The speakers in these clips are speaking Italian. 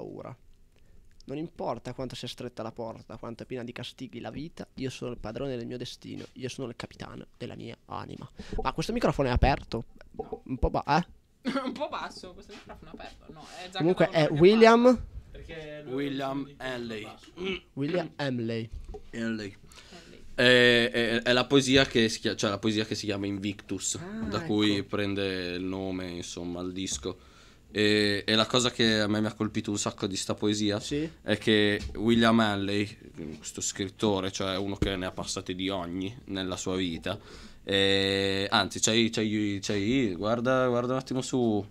paura. Non importa quanto sia stretta la porta, quanto è piena di castighi la vita, io sono il padrone del mio destino, io sono il capitano della mia anima. Ma questo microfono è aperto? Un po', ba- eh? un po basso, questo microfono è aperto. No, è già Comunque è William. Mm, William Henley. William Henley. Henley. È, è, è, la poesia che si chiama, cioè la poesia che si chiama Invictus, ah, da ecco. cui prende il nome, insomma, il disco. E, e, la cosa che a me mi ha colpito un sacco di sta poesia sì. è che William Alley, questo scrittore, cioè uno che ne ha passate di ogni nella sua vita, e, anzi, c'hai, c'hai, c'hai guarda, guarda, un attimo su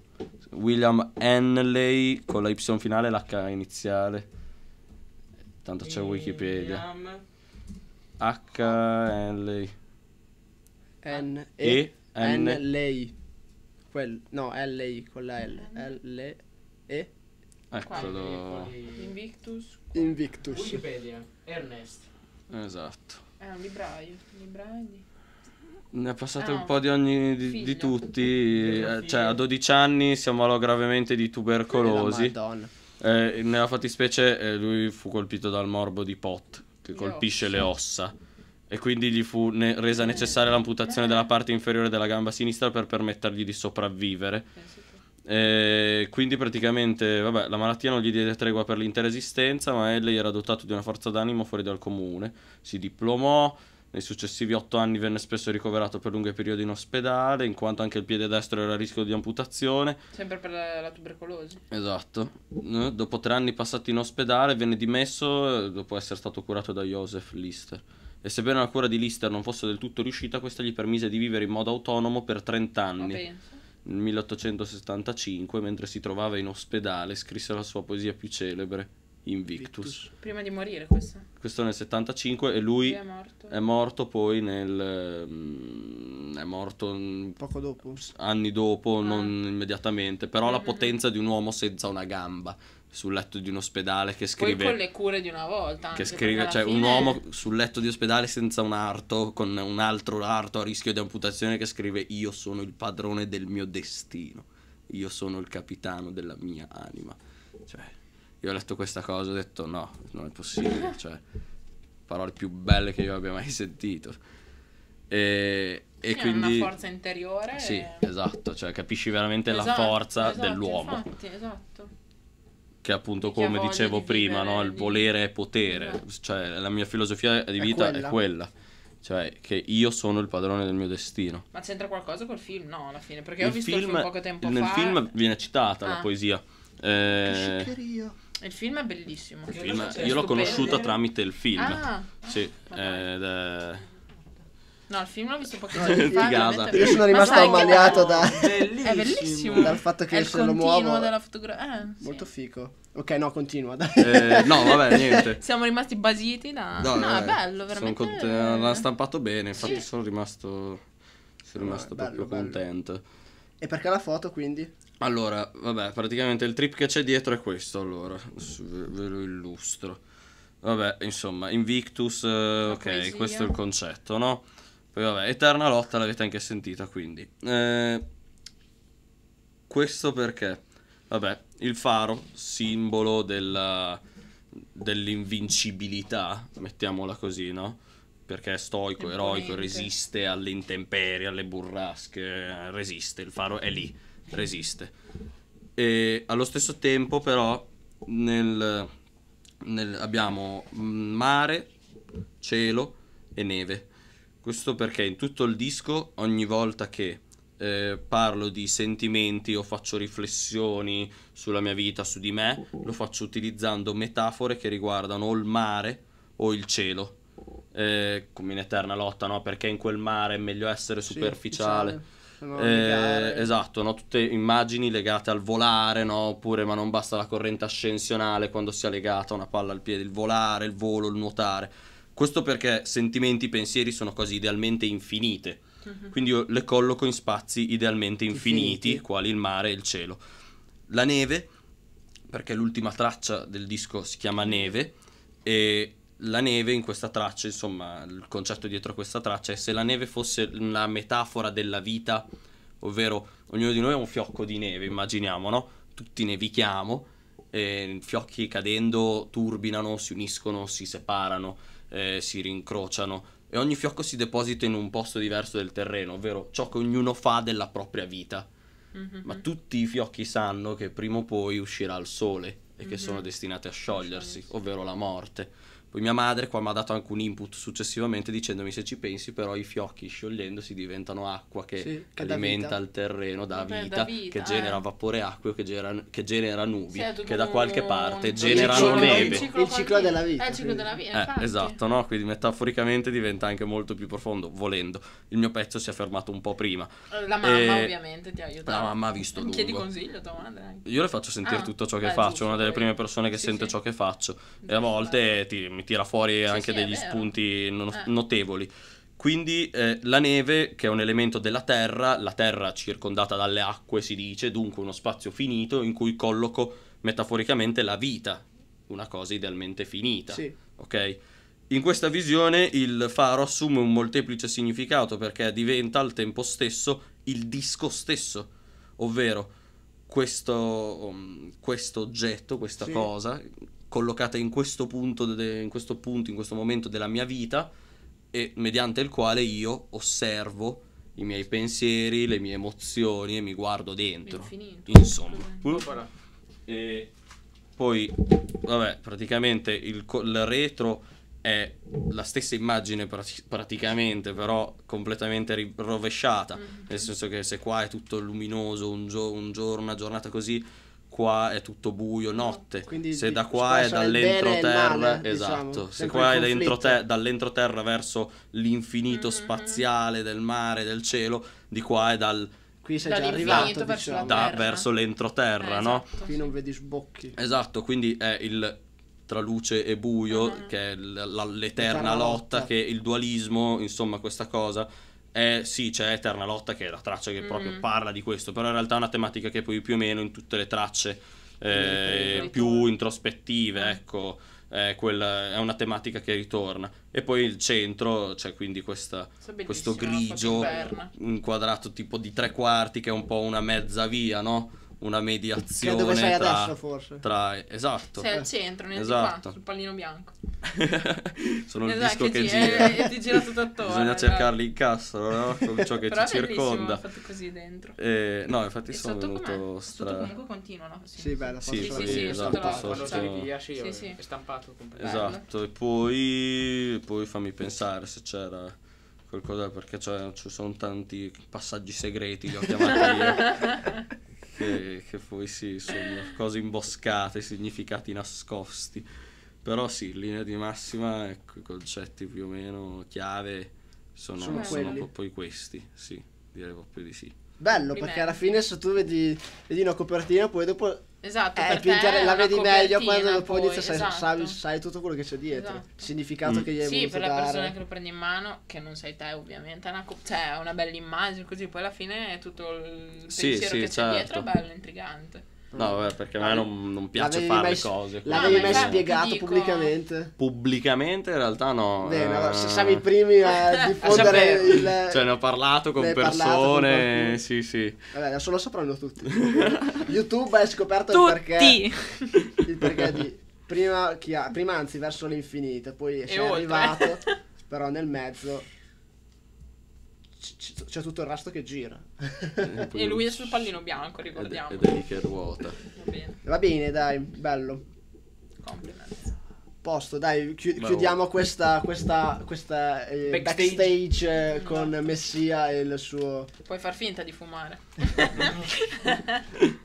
William Henley con la Y finale e l'H iniziale. Tanto c'è Wikipedia. H Henley. N E N Lei. Quello, no, LI con la L. L E. Eccolo. Invictus. Invictus. Wikipedia. Ernest. Esatto. È un libraio. Libraio Ne è passato ah, un po' di ogni di, di tutti, eh, cioè a 12 anni si ammalò gravemente di tubercolosi. Eh, nella fattispecie eh, lui fu colpito dal morbo di Pot, che le colpisce ossa. le ossa e quindi gli fu ne- resa necessaria l'amputazione della parte inferiore della gamba sinistra per permettergli di sopravvivere. E quindi praticamente vabbè, la malattia non gli diede tregua per l'intera esistenza, ma lei era dotato di una forza d'animo fuori dal comune. Si diplomò, nei successivi otto anni venne spesso ricoverato per lunghi periodi in ospedale, in quanto anche il piede destro era a rischio di amputazione. Sempre per la, la tubercolosi. Esatto. Dopo tre anni passati in ospedale venne dimesso eh, dopo essere stato curato da Joseph Lister e sebbene la cura di Lister non fosse del tutto riuscita, questa gli permise di vivere in modo autonomo per 30 anni. Nel 1875, mentre si trovava in ospedale, scrisse la sua poesia più celebre, Invictus. Prima di morire questo. Questo nel 75 e lui, lui è, morto. è, morto. poi nel... Mm, è morto... Poco dopo. Anni dopo, ah. non immediatamente, però mm-hmm. la potenza di un uomo senza una gamba sul letto di un ospedale che scrive... Poi con le cure di una volta. Che scrive, cioè fine... un uomo sul letto di ospedale senza un arto, con un altro arto a rischio di amputazione che scrive io sono il padrone del mio destino, io sono il capitano della mia anima. Cioè, io ho letto questa cosa e ho detto no, non è possibile, cioè, parole più belle che io abbia mai sentito. E, e sì, quindi... Una forza interiore. Sì, e... esatto, cioè capisci veramente esatto, la forza esatto, dell'uomo. Infatti, esatto che appunto come dicevo di prima, no? il volere è potere, esatto. cioè la mia filosofia di vita è quella. È quella. Cioè, che io sono il padrone del mio destino. Ma c'entra qualcosa col film? No, alla fine, perché il ho visto film, il film poco tempo nel fa. Nel film viene citata ah. la poesia. Eh, che il film è bellissimo. Il film, io l'ho conosciuta tramite il film. Ah. Sì, eh, ed è No, il film l'ho visto pochissimo giorni fa. Io sono rimasto ammaliato da... Bellissimo. È bellissimo. dal fatto che è il se lo muovo. della fotografia. Eh, molto sì. fico. Ok, no, continua. Eh, no, vabbè, niente. Siamo rimasti basiti da... No, no, è bello, veramente. Cont- l'ha stampato bene, infatti sì. sono rimasto... Sono rimasto bello, proprio bello. contento. E perché la foto, quindi? Allora, vabbè, praticamente il trip che c'è dietro è questo, allora. Ve lo illustro. Vabbè, insomma, Invictus, eh, ok, questo è il concetto, no? Poi vabbè, Eterna Lotta l'avete anche sentita, quindi. Eh, questo perché? Vabbè, il faro, simbolo della, dell'invincibilità, mettiamola così, no? Perché è stoico, eroico, resiste alle intemperie, alle burrasche, resiste, il faro è lì, resiste. E allo stesso tempo però nel, nel, abbiamo mm, mare, cielo e neve questo perché in tutto il disco, ogni volta che eh, parlo di sentimenti o faccio riflessioni sulla mia vita, su di me, lo faccio utilizzando metafore che riguardano o il mare o il cielo. Eh, come in eterna lotta, no? Perché in quel mare è meglio essere superficiale. Sì, eh, esatto, no? tutte immagini legate al volare, no? oppure ma non basta la corrente ascensionale quando si è legata a una palla al piede, il volare, il volo, il nuotare questo perché sentimenti, pensieri sono cose idealmente infinite, uh-huh. quindi io le colloco in spazi idealmente infiniti, infiniti, quali il mare e il cielo. La neve, perché l'ultima traccia del disco si chiama Neve, e la neve in questa traccia, insomma, il concetto dietro a questa traccia è se la neve fosse una metafora della vita, ovvero ognuno di noi è un fiocco di neve, immaginiamo, no? Tutti nevichiamo, eh, fiocchi cadendo turbinano, si uniscono, si separano eh, si rincrociano e ogni fiocco si deposita in un posto diverso del terreno, ovvero ciò che ognuno fa della propria vita. Mm-hmm. Ma tutti i fiocchi sanno che prima o poi uscirà il sole e mm-hmm. che sono mm-hmm. destinati a sciogliersi, ovvero la morte. Poi mia madre qua mi ha dato anche un input successivamente dicendomi se ci pensi però i fiocchi sciogliendosi diventano acqua che, sì, alimenta il terreno, dà, vita, vita, che genera eh. vapore acqueo, che, che genera, nubi, sì, che da qualche parte generano ciclo, neve. Il ciclo, il ciclo della vita. Eh, ciclo della vita eh, esatto, no? quindi metaforicamente diventa anche molto più profondo, volendo. Il mio pezzo si è fermato un po' prima. La mamma e... Eh, ovviamente ti ha aiutato. La mamma ha visto lungo. Chiedi consiglio a tua madre. Io le faccio sentire ah, tutto ciò che beh, faccio, giusto, una delle prime persone che sì, sente ciò che faccio. E a volte ti, mi tira fuori sì, anche sì, degli spunti no- eh. notevoli. Quindi eh, la neve, che è un elemento della terra, la terra circondata dalle acque si dice, dunque uno spazio finito in cui colloco metaforicamente la vita, una cosa idealmente finita. Sì. Ok? In questa visione il faro assume un molteplice significato perché diventa al tempo stesso il disco stesso, ovvero questo, um, oggetto, questa sì. cosa collocata in questo punto, de, in questo punto, in questo momento della mia vita e mediante il quale io osservo i miei pensieri, le mie emozioni e mi guardo dentro. Infinito. Insomma. E poi, vabbè, praticamente il, il retro è la stessa immagine praticamente, però completamente rovesciata, mm-hmm. nel senso che se qua è tutto luminoso, un, gio- un giorno, una giornata così, qua è tutto buio, mm. notte. Quindi, se da qua è dall'entroterra, male, diciamo, esatto, diciamo, se qua è te- dall'entroterra verso l'infinito mm-hmm. spaziale del mare, del cielo, di qua è dal qui sei già arrivato verso, diciamo. da, verso l'entroterra, eh, no? Esatto. Qui non vedi sbocchi. Esatto, quindi è il tra luce e buio, uh-huh. che è l- l- l'eterna lotta, lotta, che il dualismo, insomma, questa cosa eh, sì, c'è Eterna Lotta che è la traccia che mm. proprio parla di questo, però in realtà è una tematica che poi più o meno in tutte le tracce eh, più introspettive, eh. ecco, è, quella, è, una tematica che ritorna. E poi il centro c'è quindi questa, questo grigio inquadrato tipo di tre quarti che è un po' una mezza via, no? una mediazione. Che dove sei tra, adesso, forse? Tra, esatto. Sei al centro, nel esatto. qua, sul pallino bianco. Sono esatto, il disco che, che gira. E, e ti gira tutto attorno. Bisogna no? Esatto. cercarli in cassa, no? Con ciò che Però ci circonda. fatto così dentro. E, eh, no, infatti e sono venuto stra... Sotto comunque continuo no? Sì, sì bella, esatto, sì, sì, sì, sì, esatto, la, sotto... Quando sì, sì, è stampato completamente. Esatto, e poi, poi fammi pensare se c'era qualcosa, perché cioè, ci sono tanti passaggi segreti, li ho chiamati io. che, che poi sì, sono cose imboscate, significati nascosti. Però sì, in linea di massima, ecco, i concetti più o meno chiave sono, sono, sono poi questi, sì, direi proprio di sì bello Primero. perché alla fine se tu vedi, vedi una copertina poi dopo esatto, eh, inter- la vedi meglio quando dopo inizia esatto. sai, sai, sai, tutto quello che c'è dietro esatto. il significato mm. che gli hai sì, per la dare. persona che lo prende in mano che non sei te ovviamente è una, co- cioè, una bella immagine così poi alla fine è tutto il sì, pensiero sì, che c'è dietro certo. bello intrigante No, vabbè, perché a me non, non piace fare mai, le cose. L'avevi no, mai spiegato dico... pubblicamente? Pubblicamente in realtà no. Bene, eh... allora, se siamo i primi a cioè, diffondere il... Cioè ne ho parlato con ne persone, con sì sì. Vabbè, adesso lo sapranno tutti. YouTube ha scoperto tutti. il perché. Il perché di... Prima, ha... prima anzi verso l'infinito, poi ci è oltre. arrivato, però nel mezzo c'è tutto il resto che gira. Eh, e, lui è sul pallino bianco, ricordiamo. Ed, ed è lì che ruota. Va bene. Va bene, dai, bello. Complimenti. Posto, dai, chi- chiudiamo questa, questa, questa eh, backstage, backstage eh, con Messia e il suo... Puoi far finta di fumare.